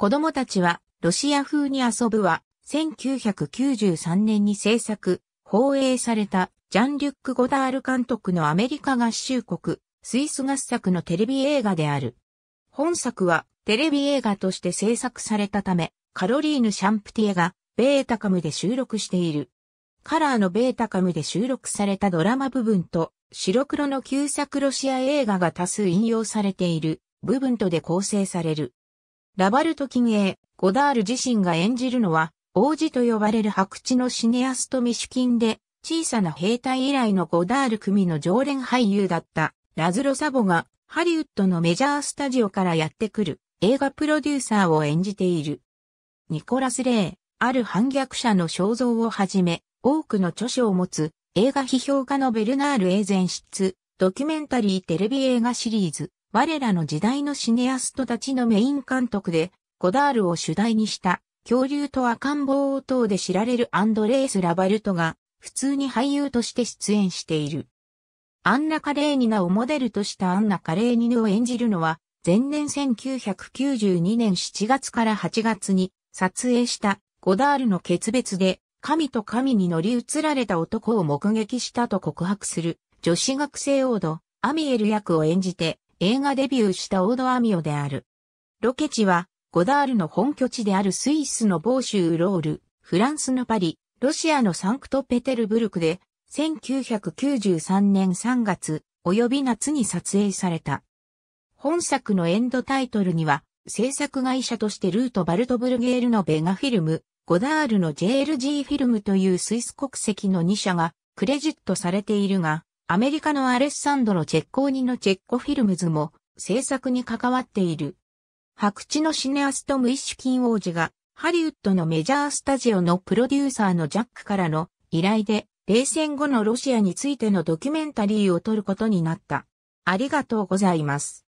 子供たちは、ロシア風に遊ぶは、1993年に制作、放映された、ジャンリュック・ゴダール監督のアメリカ合衆国、スイス合作のテレビ映画である。本作は、テレビ映画として制作されたため、カロリーヌ・シャンプティエが、ベータカムで収録している。カラーのベータカムで収録されたドラマ部分と、白黒の旧作ロシア映画が多数引用されている部分とで構成される。ラバルト・キンゴダール自身が演じるのは、王子と呼ばれる白地のシネアスト・ミシュキンで、小さな兵隊以来のゴダール組の常連俳優だったラズロ・サボがハリウッドのメジャースタジオからやってくる映画プロデューサーを演じている。ニコラス・レイ、ある反逆者の肖像をはじめ、多くの著書を持つ映画批評家のベルナール・エーゼン室、ドキュメンタリーテレビ映画シリーズ、我らの時代のシネアストたちのメイン監督で、ゴダールを主題にした、恐竜と赤ん坊王等で知られるアンドレース・ラバルトが、普通に俳優として出演している。アンナ・カレーニナをモデルとしたアンナ・カレーニナを演じるのは、前年1992年7月から8月に撮影したゴダールの決別で神と神に乗り移られた男を目撃したと告白する女子学生ード・アミエル役を演じて映画デビューしたオードアミオである。ロケ地は、ゴダールの本拠地であるスイスのボーシュロール、フランスのパリ、ロシアのサンクトペテルブルクで、1993年3月、及び夏に撮影された。本作のエンドタイトルには、制作会社としてルート・バルトブルゲールのベガフィルム、ゴダールの JLG フィルムというスイス国籍の2社がクレジットされているが、アメリカのアレッサンドロ・チェッコーニのチェッコフィルムズも制作に関わっている。白地のシネアストムイッシュキン王子がハリウッドのメジャースタジオのプロデューサーのジャックからの依頼で冷戦後のロシアについてのドキュメンタリーを撮ることになった。ありがとうございます。